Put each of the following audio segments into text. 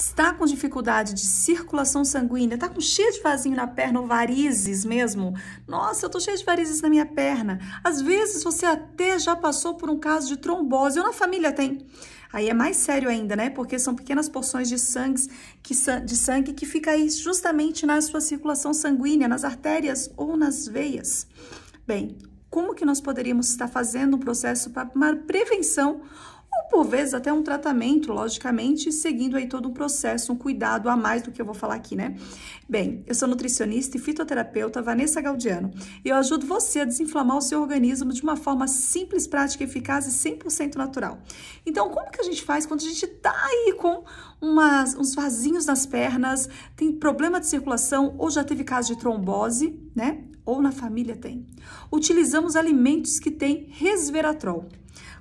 está com dificuldade de circulação sanguínea, está com cheio de vasinho na perna ou varizes mesmo. Nossa, eu estou cheio de varizes na minha perna. Às vezes você até já passou por um caso de trombose, ou na família tem. Aí é mais sério ainda, né? Porque são pequenas porções de sangue que, de sangue que fica aí justamente na sua circulação sanguínea, nas artérias ou nas veias. Bem, como que nós poderíamos estar fazendo um processo para prevenção por vezes até um tratamento, logicamente, seguindo aí todo um processo, um cuidado a mais do que eu vou falar aqui, né? Bem, eu sou nutricionista e fitoterapeuta Vanessa Galdiano e eu ajudo você a desinflamar o seu organismo de uma forma simples, prática, eficaz e 100% natural. Então, como que a gente faz quando a gente tá aí com umas, uns vasinhos nas pernas, tem problema de circulação ou já teve caso de trombose, né? Ou na família tem. Utilizamos alimentos que têm resveratrol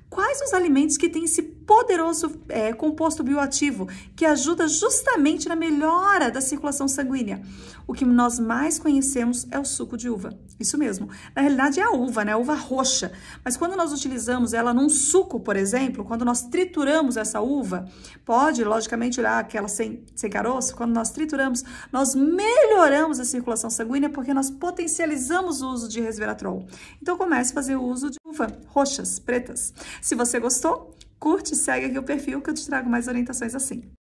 Quais os alimentos que têm esse poderoso é, composto bioativo que ajuda justamente na melhora da circulação sanguínea. O que nós mais conhecemos é o suco de uva. Isso mesmo. Na realidade é a uva, né? A uva roxa. Mas quando nós utilizamos ela num suco, por exemplo, quando nós trituramos essa uva, pode, logicamente, olhar aquela sem, sem caroço, quando nós trituramos, nós melhoramos a circulação sanguínea porque nós potencializamos o uso de resveratrol. Então comece a fazer o uso de uva roxas, pretas. Se você gostou, Curte e segue aqui o perfil que eu te trago mais orientações assim.